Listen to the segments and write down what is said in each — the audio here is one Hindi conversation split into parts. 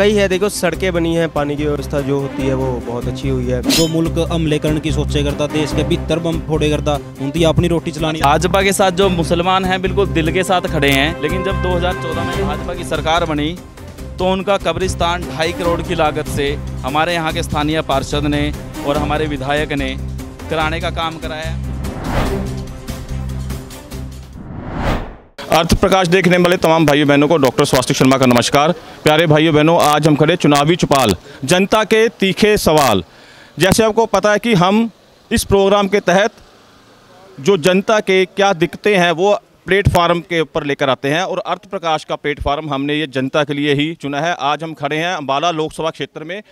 कई है देखो सड़कें बनी हैं पानी की व्यवस्था जो होती है वो बहुत अच्छी हुई है जो मुल्क हमले करने की सोचे करता देश के भीतर बम फोड़े करता उनकी अपनी रोटी चलानी भाजपा के साथ जो मुसलमान हैं बिल्कुल दिल के साथ खड़े हैं लेकिन जब 2014 में भाजपा की सरकार बनी तो उनका कब्रिस्तान ढाई करोड़ की लागत से हमारे यहाँ के स्थानीय पार्षद ने और हमारे विधायक ने कराने का काम कराया अर्थ प्रकाश देखने वाले तमाम भाइयों बहनों को डॉक्टर स्वास्थ्य शर्मा का नमस्कार प्यारे भाइयों बहनों आज हम खड़े चुनावी चुपाल जनता के तीखे सवाल जैसे आपको पता है कि हम इस प्रोग्राम के तहत जो जनता के क्या दिक्कतें हैं वो प्लेटफार्म के ऊपर लेकर आते हैं और अर्थ प्रकाश का प्लेटफार्म हमने ये जनता के लिए ही चुना है आज हम खड़े हैं अम्बाला लोकसभा क्षेत्र में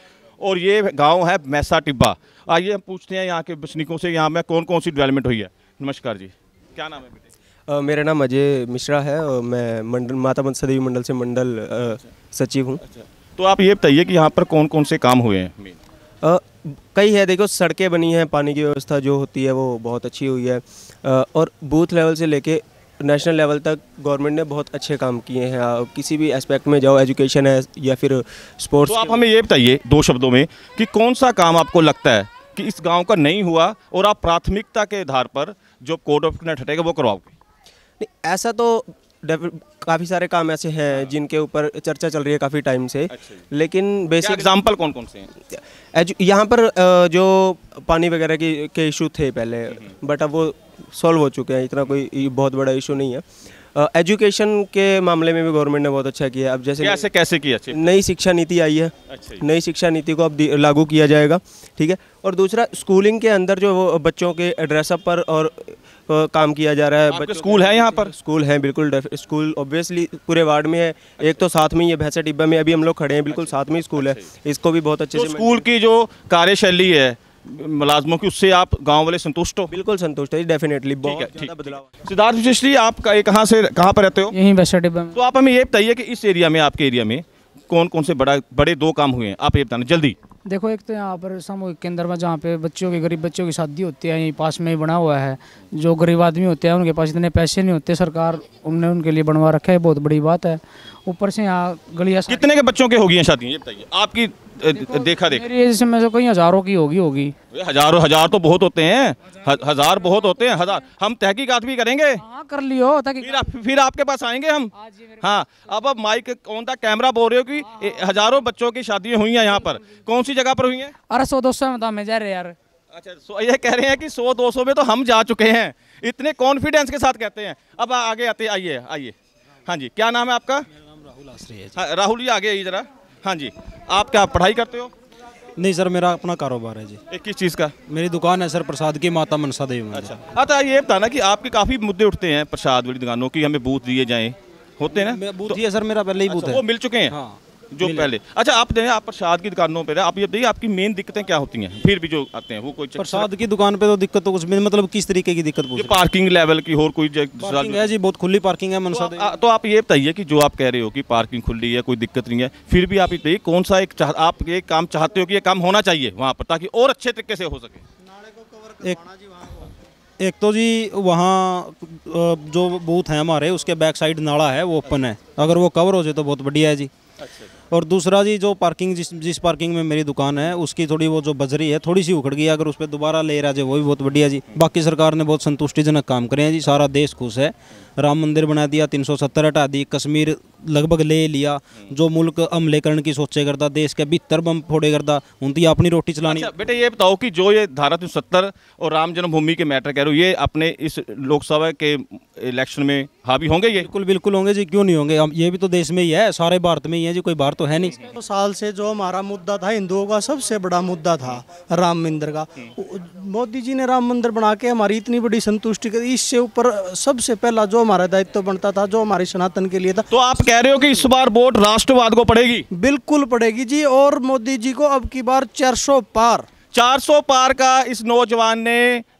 और ये गांव है मैसा टिब्बा आइए हम पूछते हैं यहाँ के बसनिकों से यहाँ में कौन कौन सी डेवलपमेंट हुई है नमस्कार जी क्या नाम है बेटे मेरा नाम अजय मिश्रा है और मैं मंडल माता मनसा देवी मंडल से मंडल सचिव हूँ अच्छा। तो आप ये बताइए कि यहाँ पर कौन कौन से काम हुए हैं कई है देखो सड़कें बनी हैं पानी की व्यवस्था जो होती है वो बहुत अच्छी हुई है आ, और बूथ लेवल से लेके नेशनल लेवल तक गवर्नमेंट ने बहुत अच्छे काम किए हैं किसी भी एस्पेक्ट में जाओ एजुकेशन है या फिर स्पोर्ट्स तो आप हमें ये बताइए दो शब्दों में कि कौन सा काम आपको लगता है कि इस गांव का नहीं हुआ और आप प्राथमिकता के आधार पर जो कोड ऑफ कंडक्ट हटेगा वो करवाओगे नहीं ऐसा तो काफ़ी सारे काम ऐसे हैं जिनके ऊपर चर्चा चल रही है काफ़ी टाइम से अच्छा लेकिन बेसिक एग्जांपल कौन कौन से हैं यहाँ पर जो पानी वगैरह के के इशू थे पहले बट हम्म, हम्म। अब वो सॉल्व हो चुके हैं इतना कोई बहुत बड़ा इशू नहीं है एजुकेशन के मामले में भी गवर्नमेंट ने बहुत अच्छा किया अब जैसे कैसे कैसे किया नई शिक्षा नीति आई है अच्छा नई शिक्षा नीति को अब लागू किया जाएगा ठीक है और दूसरा स्कूलिंग के अंदर जो बच्चों के ड्रेसअप पर और काम किया जा रहा है स्कूल है यहाँ पर स्कूल है बिल्कुल स्कूल ऑब्वियसली पूरे वार्ड में है एक अच्छा। तो साथ में ये भैंसा डिब्बा में अभी हम लोग खड़े हैं बिल्कुल अच्छा। साथ में स्कूल है इसको भी बहुत अच्छे तो से स्कूल की जो कार्यशैली है मुलाजमों की उससे आप गांव वाले संतुष्ट हो बिल्कुल संतुष्ट है डेफिनेटली बहुत ज़्यादा बदलाव सिद्धार्थ विशेषली आप कहाँ से कहाँ पर रहते हो यहीं बस डिब्बा में तो आप हमें ये बताइए कि इस एरिया में आपके एरिया में कौन कौन से बड़ा बड़े दो काम हुए हैं आप ये बताना जल्दी देखो एक तो यहाँ पर सामूहिक केंद्र में जहाँ पे बच्चों के गरीब बच्चों की शादी होती है यहीं पास में ही बना हुआ है जो गरीब आदमी होते हैं उनके पास इतने पैसे नहीं होते सरकार उनने उनके लिए बनवा रखा है बहुत बड़ी बात है ऊपर से यहाँ गलिया कितने के बच्चों के होगी शादी आपकी देखा देख मेरी में से कहीं हजारों की होगी होगी हजारों हजार तो बहुत होते हैं हजार बहुत होते हैं हजार हम तहकीकात भी करेंगे आ, हाँ, कर लियो फिर, आ, फिर आपके पास आएंगे हम हाँ अब अब माइक कौन था कैमरा बोल रहे हो कि हजारों बच्चों की शादियाँ हुई हैं यहाँ पर कौन सी जगह पर हुई है अरे सौ दो सौ में तो जा रहे यार अच्छा ये कह रहे हैं कि सौ दो सौ में तो हम जा चुके हैं इतने कॉन्फिडेंस के साथ कहते हैं अब आगे आते आइए आइए हाँ जी क्या नाम है आपका राहुल आश्रय है हाँ, राहुल जी आगे आइए जरा हाँ जी आप क्या पढ़ाई करते हो नहीं सर मेरा अपना कारोबार है जी एक किस चीज़ का मेरी दुकान है सर प्रसाद की माता मनसा देवी अच्छा अच्छा ये बताना कि आपके काफ़ी मुद्दे उठते हैं प्रसाद वाली दुकानों की हमें बूथ दिए जाएँ होते हैं ना बूथ ही तो- है सर मेरा पहले ही अच्छा, बूथ है वो मिल चुके हैं हाँ जो पहले अच्छा आप देखें आप प्रसाद की दुकानों पर आप ये बताइए आपकी मेन दिक्कतें क्या होती हैं फिर भी जो आते हैं वो कोई प्रसाद की दुकान पे तो दिक्कत तो कुछ भी मतलब किस तरीके की दिक्कत पूछ पार्किंग लेवल की और कोई है जी बहुत खुली पार्किंग है मनसा तो, तो, तो आप ये बताइए कि जो आप कह रहे हो कि पार्किंग खुली है कोई दिक्कत नहीं है फिर भी आप ये बताइए कौन सा एक आप ये काम चाहते हो कि ये काम होना चाहिए वहाँ पर ताकि और अच्छे तरीके से हो सके एक तो जी वहाँ जो बूथ है हमारे उसके बैक साइड नाला है वो ओपन है अगर वो कवर हो जाए तो बहुत बढ़िया है जी अच्छा, अच्छा। और दूसरा जी जो पार्किंग जिस जिस पार्किंग में मेरी दुकान है उसकी थोड़ी वो जो बजरी है थोड़ी सी उखड़ गई अगर उस पर दोबारा ले रहा जाए वो भी बहुत बढ़िया जी बाकी सरकार ने बहुत संतुष्टिजनक काम करे हैं जी सारा देश खुश है राम मंदिर बना दिया तीन हटा दी कश्मीर लगभग ले लिया जो मुल्क हमले करने की सोचे करता देश के भीतर बम फोड़े करता उनकी अपनी रोटी चलानी अच्छा, बेटे ये बताओ कि जो ये धारा तीन सत्तर और राम जन्मभूमि के मैटर कह रहे हो ये अपने इस लोकसभा के इलेक्शन में हावी होंगे ये बिल्कुल बिल्कुल होंगे जी क्यों नहीं होंगे ये भी तो देश में ही है सारे भारत में ही है जी कोई भारत तो है नहीं तो साल से जो हमारा मुद्दा था हिंदुओं का सबसे बड़ा मुद्दा था राम मंदिर का हम्म। मोदी जी ने राम मंदिर बना के हमारी इतनी बड़ी संतुष्टि करी इससे ऊपर सबसे पहला जो हमारा दायित्व तो बनता था जो हमारे सनातन के लिए था तो आप कह रहे हो कि इस बार वोट राष्ट्रवाद को पड़ेगी बिल्कुल पड़ेगी जी और मोदी जी को अब की बार चार पार 400 पार का इस नौजवान ने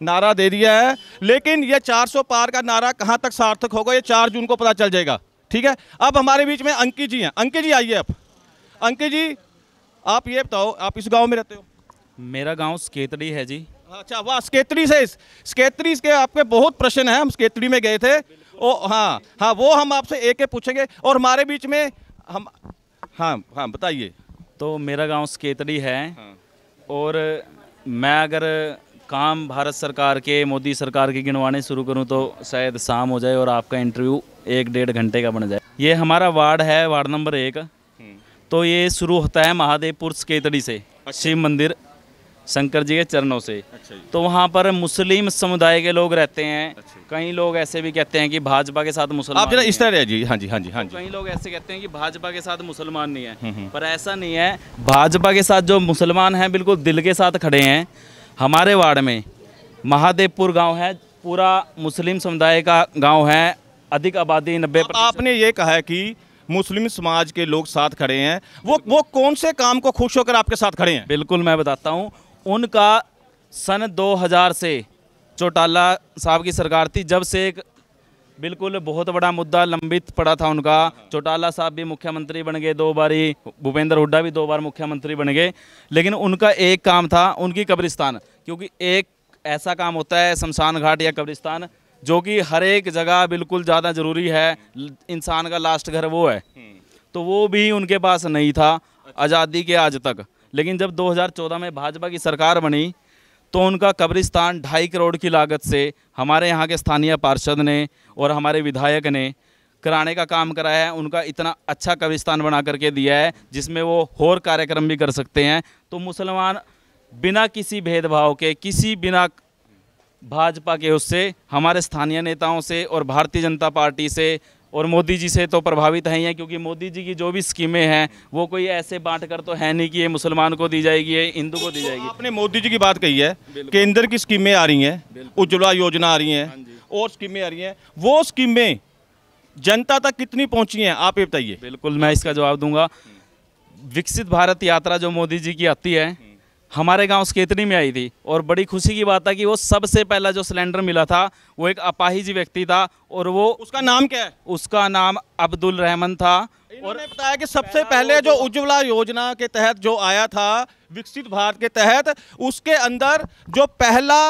नारा दे दिया है लेकिन यह 400 पार का नारा कहां तक सार्थक होगा यह 4 जून को पता चल जाएगा ठीक है अब हमारे बीच में अंकित जी हैं अंकित जी आइए आप अंकित जी आप ये बताओ आप इस गाँव में रहते हो मेरा गाँव स्केतड़ी है जी अच्छा वाह स्केतरी से स्केतरी के आपके बहुत प्रश्न हैं हम स्केतरी में गए थे ओ हाँ हाँ वो हम आपसे एक एक पूछेंगे और हमारे बीच में हम हाँ हाँ बताइए तो मेरा गांव स्केतरी है हाँ। और मैं अगर काम भारत सरकार के मोदी सरकार के गिनवाने शुरू करूँ तो शायद शाम हो जाए और आपका इंटरव्यू एक डेढ़ घंटे का बन जाए ये हमारा वार्ड है वार्ड नंबर एक तो ये शुरू होता है महादेवपुर केतड़ी से अच्छा। शिव मंदिर शंकर जी के चरणों से अच्छा तो वहाँ पर मुस्लिम समुदाय के लोग रहते हैं अच्छा। कई लोग ऐसे भी कहते हैं कि भाजपा के साथ मुसलमान आप जरा इस तरह जी हाँ जी हाँ जी हाँ जी तो कई लोग ऐसे कहते हैं कि भाजपा के साथ मुसलमान नहीं है हम्म, हम्म। पर ऐसा नहीं है भाजपा के साथ जो मुसलमान हैं बिल्कुल दिल के साथ खड़े हैं हमारे वार्ड में महादेवपुर गाँव है पूरा मुस्लिम समुदाय का गाँव है अधिक आबादी नब्बे तो आपने ये कहा है कि मुस्लिम समाज के लोग साथ खड़े हैं वो वो कौन से काम को खुश होकर आपके साथ खड़े हैं बिल्कुल मैं बताता हूँ उनका सन 2000 से चौटाला साहब की सरकार थी जब से एक बिल्कुल बहुत बड़ा मुद्दा लंबित पड़ा था उनका चौटाला साहब भी मुख्यमंत्री बन गए दो बारी भूपेंद्र हुड्डा भी दो बार मुख्यमंत्री बन गए लेकिन उनका एक काम था उनकी कब्रिस्तान क्योंकि एक ऐसा काम होता है शमशान घाट या कब्रिस्तान जो कि हर एक जगह बिल्कुल ज़्यादा ज़रूरी है इंसान का लास्ट घर वो है हम्म। तो वो भी उनके पास नहीं था आज़ादी के आज तक लेकिन जब 2014 में भाजपा की सरकार बनी तो उनका कब्रिस्तान ढाई करोड़ की लागत से हमारे यहाँ के स्थानीय पार्षद ने और हमारे विधायक ने कराने का काम कराया है उनका इतना अच्छा कब्रिस्तान बना करके दिया है जिसमें वो और कार्यक्रम भी कर सकते हैं तो मुसलमान बिना किसी भेदभाव के किसी बिना भाजपा के उससे हमारे स्थानीय नेताओं से और भारतीय जनता पार्टी से और मोदी जी से तो प्रभावित हैं ही क्योंकि मोदी जी की जो भी स्कीमें हैं वो कोई ऐसे बांट कर तो है नहीं कि ये मुसलमान को दी जाएगी ये हिंदू को दी तो जाएगी आपने मोदी जी की बात कही है केंद्र की स्कीमें आ रही हैं उज्ज्वला योजना आ रही हैं हाँ और स्कीमें आ रही हैं वो स्कीमें जनता तक कितनी पहुँची हैं आप ये बताइए बिल्कुल मैं इसका जवाब दूंगा विकसित भारत यात्रा जो मोदी जी की आती है हमारे गांव स्केतनी में आई थी और बड़ी खुशी की बात है कि वो सबसे पहला जो सिलेंडर मिला था वो एक अपाहिज व्यक्ति था और वो उसका नाम क्या है उसका नाम अब्दुल रहमान था और बताया कि सबसे पहले जो उज्ज्वला योजना के तहत जो आया था विकसित भारत के तहत उसके अंदर जो पहला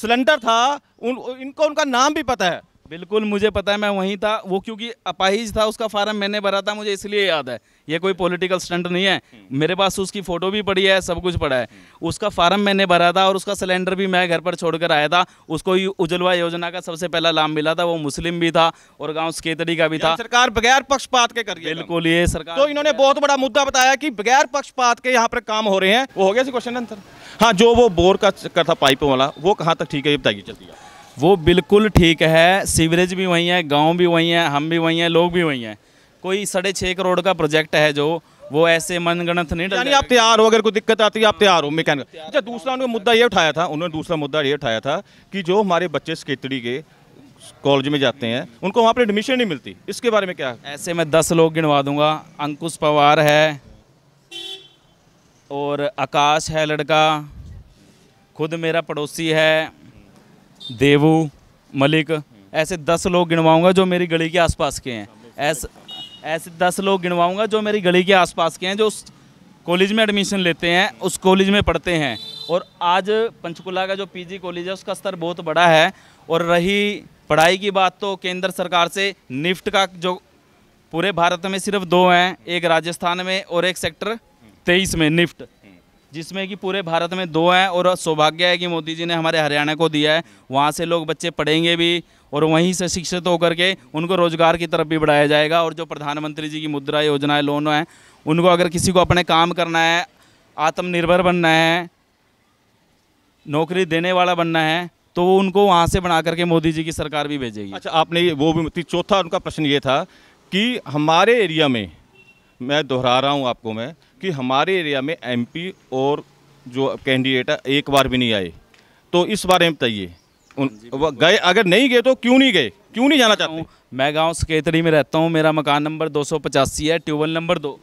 सिलेंडर था उन, इनको उनका नाम भी पता है बिल्कुल मुझे पता है मैं वहीं था वो क्योंकि अपाहिज था उसका फार्म मैंने भरा था मुझे इसलिए याद है ये कोई पॉलिटिकल स्टंट नहीं है हम्म। मेरे पास उसकी फ़ोटो भी पड़ी है सब कुछ पड़ा है हम्म। उसका फार्म मैंने भरा था और उसका सिलेंडर भी मैं घर पर छोड़कर आया था उसको उजलवा योजना का सबसे पहला लाभ मिला था वो मुस्लिम भी था और गाँव स्केतरी का भी था सरकार बगैर पक्षपात के कर बिल्कुल ये सरकार तो इन्होंने बहुत बड़ा मुद्दा बताया कि बगैर पक्षपात के यहाँ पर काम हो रहे हैं वो हो गया क्वेश्चन आंसर हाँ जो वो बोर का चक्कर था पाइप वाला वो कहाँ तक ठीक है ये बताइए है वो बिल्कुल ठीक है सीवरेज भी वहीं है गांव भी वहीं है हम भी वहीं हैं लोग भी वहीं हैं कोई साढ़े छः करोड़ का प्रोजेक्ट है जो वो ऐसे मनगणत नहीं यानी आप तैयार हो अगर कोई दिक्कत आती है आप हाँ। तैयार हो मैकेनिकल अच्छा दूसरा उन्होंने मुद्दा ये उठाया था उन्होंने दूसरा मुद्दा ये उठाया था कि जो हमारे बच्चे स्केतड़ी के कॉलेज में जाते हैं उनको वहाँ पर एडमिशन नहीं मिलती इसके बारे में क्या ऐसे मैं दस लोग गिनवा दूंगा अंकुश पवार है और आकाश है लड़का खुद मेरा पड़ोसी है देवू मलिक ऐसे दस लोग गिनवाऊंगा जो मेरी गली के आसपास के हैं ऐसे ऐसे दस लोग गिनवाऊंगा जो मेरी गली के आसपास के हैं जो उस कॉलेज में एडमिशन लेते हैं उस कॉलेज में पढ़ते हैं और आज पंचकुला का जो पीजी कॉलेज है उसका स्तर बहुत बड़ा है और रही पढ़ाई की बात तो केंद्र सरकार से निफ्ट का जो पूरे भारत में सिर्फ दो हैं एक राजस्थान में और एक सेक्टर तेईस में निफ्ट जिसमें कि पूरे भारत में दो हैं और सौभाग्य है कि मोदी जी ने हमारे हरियाणा को दिया है वहाँ से लोग बच्चे पढ़ेंगे भी और वहीं से शिक्षित होकर के उनको रोजगार की तरफ भी बढ़ाया जाएगा और जो प्रधानमंत्री जी की मुद्रा है लोन है उनको अगर किसी को अपने काम करना है आत्मनिर्भर बनना है नौकरी देने वाला बनना है तो वो उनको वहाँ से बना करके मोदी जी की सरकार भी भेजेगी अच्छा आपने वो भी चौथा उनका प्रश्न ये था कि हमारे एरिया में मैं दोहरा रहा हूँ आपको मैं कि हमारे एरिया में एमपी और जो कैंडिडेट है एक बार भी नहीं आए तो इस बारे में बताइए गए अगर नहीं गए तो क्यों नहीं गए क्यों नहीं जाना चाहता हूँ मैं गांव सकेतरी में रहता हूँ मेरा मकान नंबर दो है ट्यूबवेल नंबर दो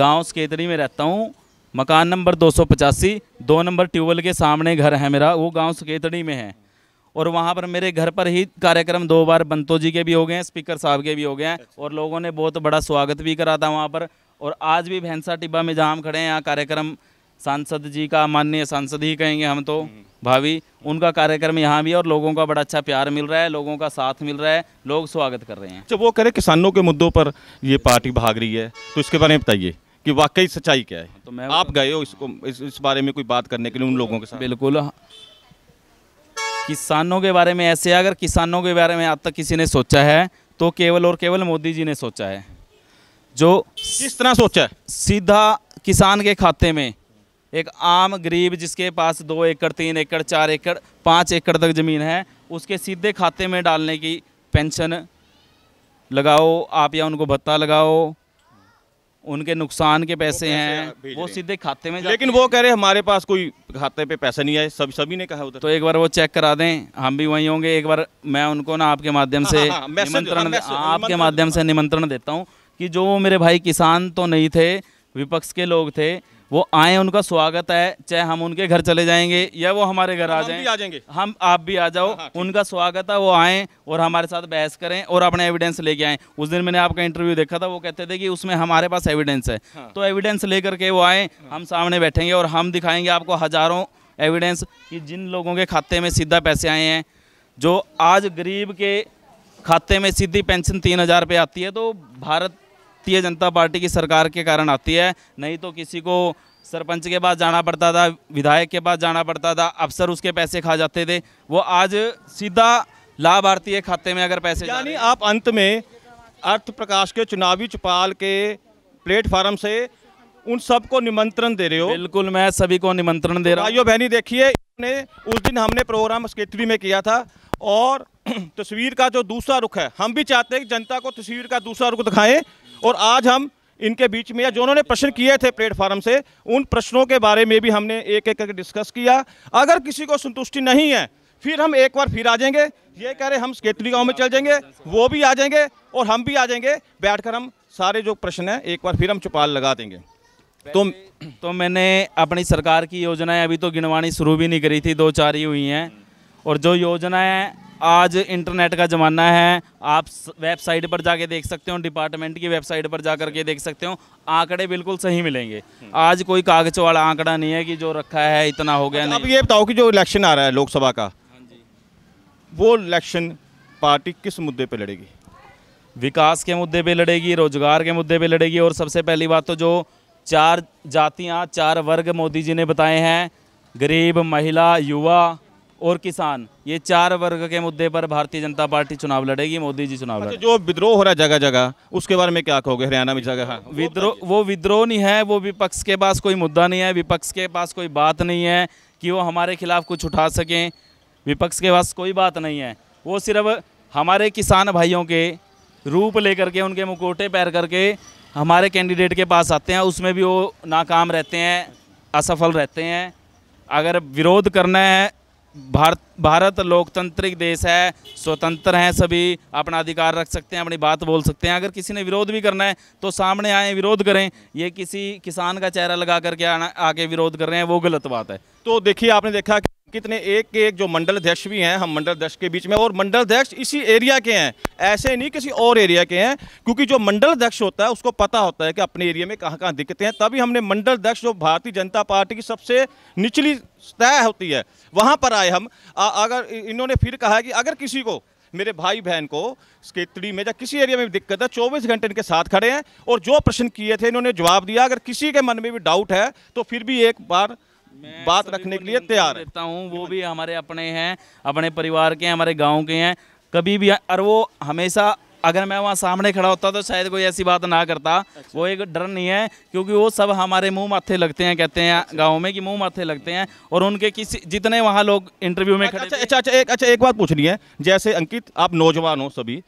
गांव सकेतरी में रहता हूँ मकान नंबर दो दो नंबर ट्यूबवेल के सामने घर है मेरा वो गाँव सकेतरी में है और वहाँ पर मेरे घर पर ही कार्यक्रम दो बार बंतो जी के भी हो गए हैं स्पीकर साहब के भी हो गए हैं अच्छा। और लोगों ने बहुत बड़ा स्वागत भी करा था वहाँ पर और आज भी भैंसा टिब्बा में जहाँ हम खड़े हैं यहाँ कार्यक्रम सांसद जी का माननीय सांसद ही कहेंगे हम तो हम्म। भाभी उनका कार्यक्रम यहाँ भी और लोगों का बड़ा अच्छा प्यार मिल रहा है लोगों का साथ मिल रहा है लोग स्वागत कर रहे हैं जब वो करे किसानों के मुद्दों पर ये पार्टी भाग रही है तो इसके बारे में बताइए कि वाकई सच्चाई क्या है हाँ, तो मैं आप गए हो इसको इस, इस बारे में कोई बात करने के लिए उन लोगों के साथ बिल्कुल किसानों के बारे में ऐसे अगर किसानों के बारे में आज तक किसी ने सोचा है तो केवल और केवल मोदी जी ने सोचा है जो किस तरह सोचा है सीधा किसान के खाते में एक आम गरीब जिसके पास दो एकड़ तीन एकड़ चार एकड़ पाँच एकड़ तक ज़मीन है उसके सीधे खाते में डालने की पेंशन लगाओ आप या उनको भत्ता लगाओ उनके नुकसान के पैसे तो हैं वो सीधे खाते में लेकिन वो कह रहे हमारे पास कोई खाते पे पैसा नहीं आए सब सभी ने कहा उधर तो एक बार वो चेक करा दें हम भी वहीं होंगे एक बार मैं उनको ना आपके माध्यम हाँ, से हाँ, हाँ, निमंत्रण आपके माध्यम से निमंत्रण देता हूँ कि जो मेरे भाई किसान तो नहीं थे विपक्ष के लोग थे वो आए उनका स्वागत है चाहे हम उनके घर चले जाएंगे या वो हमारे घर आ जाएं आ जाएंगे हम आप भी आ जाओ हाँ, हाँ उनका स्वागत है वो आए और हमारे साथ बहस करें और अपने एविडेंस लेके आए उस दिन मैंने आपका इंटरव्यू देखा था वो कहते थे कि उसमें हमारे पास एविडेंस है हाँ। तो एविडेंस लेकर के वो आए हाँ। हम सामने बैठेंगे और हम दिखाएंगे आपको हजारों एविडेंस कि जिन लोगों के खाते में सीधा पैसे आए हैं जो आज गरीब के खाते में सीधी पेंशन तीन हज़ार पे आती है तो भारत भारतीय जनता पार्टी की सरकार के कारण आती है नहीं तो किसी को सरपंच के पास जाना पड़ता था विधायक के पास जाना पड़ता था अफसर उसके पैसे खा जाते थे वो आज सीधा लाभार्थी खाते में अगर पैसे यानी आप अंत में अर्थ प्रकाश के चुनावी चुपाल के प्लेटफार्म से उन सबको निमंत्रण दे रहे हो बिल्कुल मैं सभी को निमंत्रण दे रहा हूँ भाइयों बहनी देखिए ने उस दिन हमने प्रोग्राम स्केतरी में किया था और तस्वीर का जो दूसरा रुख है हम भी चाहते हैं कि जनता को तस्वीर का दूसरा रुख दिखाएं और आज हम इनके बीच में या जो उन्होंने प्रश्न किए थे प्लेटफार्म से उन प्रश्नों के बारे में भी हमने एक एक करके डिस्कस किया अगर किसी को संतुष्टि नहीं है फिर हम एक बार फिर आ जाएंगे ये कह रहे हम केतली गांव में चल जाएंगे वो भी आ जाएंगे और हम भी आ जाएंगे बैठकर हम सारे जो प्रश्न हैं एक बार फिर हम चुपाल लगा देंगे तो तो मैंने अपनी सरकार की योजनाएं अभी तो गिनवानी शुरू भी नहीं करी थी दो चार ही हुई हैं और जो योजनाएं आज इंटरनेट का ज़माना है आप वेबसाइट पर जाके देख सकते हो डिपार्टमेंट की वेबसाइट पर जा करके देख सकते हो आंकड़े बिल्कुल सही मिलेंगे हम्म। आज कोई कागज वाला आंकड़ा नहीं है कि जो रखा है इतना हो गया अच्छा, अब ये बताओ कि जो इलेक्शन आ रहा है लोकसभा का हाँ वो इलेक्शन पार्टी किस मुद्दे पर लड़ेगी विकास के मुद्दे पर लड़ेगी रोजगार के मुद्दे पर लड़ेगी और सबसे पहली बात तो जो चार जातियाँ चार वर्ग मोदी जी ने बताए हैं गरीब महिला युवा और किसान ये चार वर्ग के मुद्दे पर भारतीय जनता पार्टी चुनाव लड़ेगी मोदी जी चुनाव अच्छा, जो विद्रोह हो रहा है जगह जगह उसके बारे में क्या कहोगे हरियाणा में जगह विद्रोह वो विद्रोह नहीं है वो विपक्ष के पास कोई मुद्दा नहीं है विपक्ष के पास कोई बात नहीं है कि वो हमारे खिलाफ कुछ उठा सकें विपक्ष के पास कोई बात नहीं है वो सिर्फ हमारे किसान भाइयों के रूप लेकर के उनके मुकोटे पैर करके हमारे कैंडिडेट के पास आते हैं उसमें भी वो नाकाम रहते हैं असफल रहते हैं अगर विरोध करना है भारत भारत लोकतांत्रिक देश है स्वतंत्र हैं सभी अपना अधिकार रख सकते हैं अपनी बात बोल सकते हैं अगर किसी ने विरोध भी करना है तो सामने आए विरोध करें ये किसी किसान का चेहरा लगा करके आना आके विरोध कर रहे हैं वो गलत बात है तो देखिए आपने देखा कि कितने एक के एक जो मंडल अध्यक्ष भी हैं हम मंडल अध्यक्ष के बीच में और मंडल अध्यक्ष इसी एरिया के हैं ऐसे नहीं किसी और एरिया के हैं क्योंकि जो मंडल अध्यक्ष होता है उसको पता होता है कि अपने एरिया में कहाँ कहाँ दिक्कतें हैं तभी हमने मंडल अध्यक्ष जो भारतीय जनता पार्टी की सबसे निचली तय होती है वहाँ पर आए हम आ, अगर इन्होंने फिर कहा कि अगर किसी को मेरे भाई बहन को स्केतड़ी में या किसी एरिया में भी दिक्कत है चौबीस घंटे इनके साथ खड़े हैं और जो प्रश्न किए थे इन्होंने जवाब दिया अगर किसी के मन में भी डाउट है तो फिर भी एक बार बात रखने के लिए तैयार रहता हूँ वो भी हमारे अपने हैं अपने परिवार के हैं हमारे गाँव के हैं कभी भी और वो हमेशा अगर मैं वहाँ सामने खड़ा होता तो शायद कोई ऐसी बात ना करता अच्छा। वो एक डर नहीं है क्योंकि वो सब हमारे मुंह माथे लगते हैं कहते हैं अच्छा। गाँव में कि मुंह माथे लगते हैं और उनके किसी जितने वहाँ लोग इंटरव्यू में अच्छा, खड़े अच्छा अच्छा एक अच्छा एक बात पूछनी है जैसे अंकित आप नौजवान हो सभी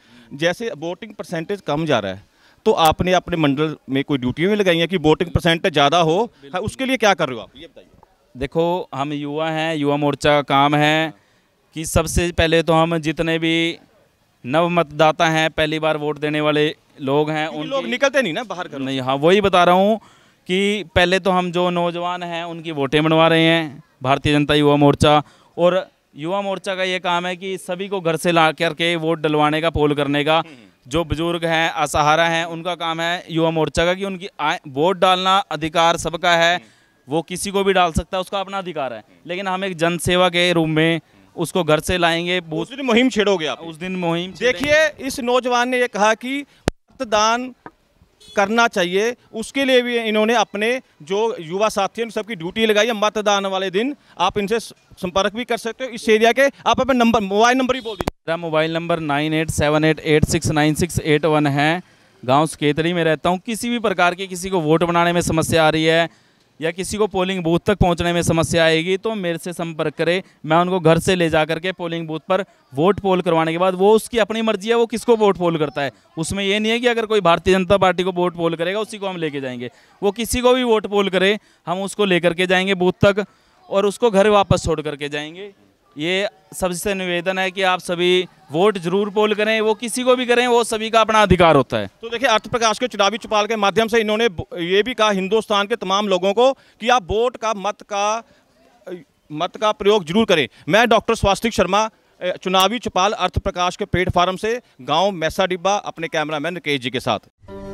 जैसे वोटिंग परसेंटेज कम जा रहा है तो आपने अपने मंडल में कोई ड्यूटी भी लगाई है कि वोटिंग परसेंटेज ज़्यादा हो हाँ, उसके लिए क्या कर रहे हो आप ये बताइए देखो हम युवा हैं युवा मोर्चा का काम है कि सबसे पहले तो हम जितने भी नव मतदाता हैं पहली बार वोट देने वाले लोग हैं उन लोग निकलते नहीं ना बाहर करो नहीं हाँ वही बता रहा हूँ कि पहले तो हम जो नौजवान हैं उनकी वोटें बनवा रहे हैं भारतीय जनता युवा मोर्चा और युवा मोर्चा का ये काम है कि सभी को घर से ला करके वोट डलवाने का पोल करने का जो बुजुर्ग हैं असहारा हैं उनका काम है युवा मोर्चा का कि उनकी वोट डालना अधिकार सबका है वो किसी को भी डाल सकता है उसका अपना अधिकार है लेकिन हम एक जनसेवा के रूप में उसको घर से लाएंगे उस दिन मुहिम छेड़ोगे आप उस दिन मुहिम देखिए इस नौजवान ने ये कहा कि मतदान करना चाहिए उसके लिए भी इन्होंने अपने जो युवा साथी उन सबकी ड्यूटी लगाई है मतदान वाले दिन आप इनसे संपर्क भी कर सकते हो इस एरिया के आप अपने नंबर मोबाइल नंबर ही बोल दीजिए मेरा mobile number nine eight seven eight eight six nine six eight one है गाँव सकेतरी में रहता हूँ किसी भी प्रकार की किसी को वोट बनाने में समस्या आ रही है या किसी को पोलिंग बूथ तक पहुंचने में समस्या आएगी तो मेरे से संपर्क करे मैं उनको घर से ले जा करके पोलिंग बूथ पर वोट पोल करवाने के बाद वो उसकी अपनी मर्जी है वो किसको वोट पोल करता है उसमें ये नहीं है कि अगर कोई भारतीय जनता पार्टी को वोट पोल करेगा उसी को हम लेके जाएंगे वो किसी को भी वोट पोल करे हम उसको लेकर के जाएंगे बूथ तक और उसको घर वापस छोड़ करके जाएंगे ये सबसे निवेदन है कि आप सभी वोट जरूर पोल करें वो किसी को भी करें वो सभी का अपना अधिकार होता है तो देखिए अर्थ प्रकाश के चुनावी चुपाल के माध्यम से इन्होंने ये भी कहा हिंदुस्तान के तमाम लोगों को कि आप वोट का मत का मत का प्रयोग जरूर करें मैं डॉक्टर स्वास्तिक शर्मा चुनावी चुपाल अर्थ प्रकाश के पेट फार्म से गाँव मैसा डिब्बा अपने कैमरामैन राकेश जी के साथ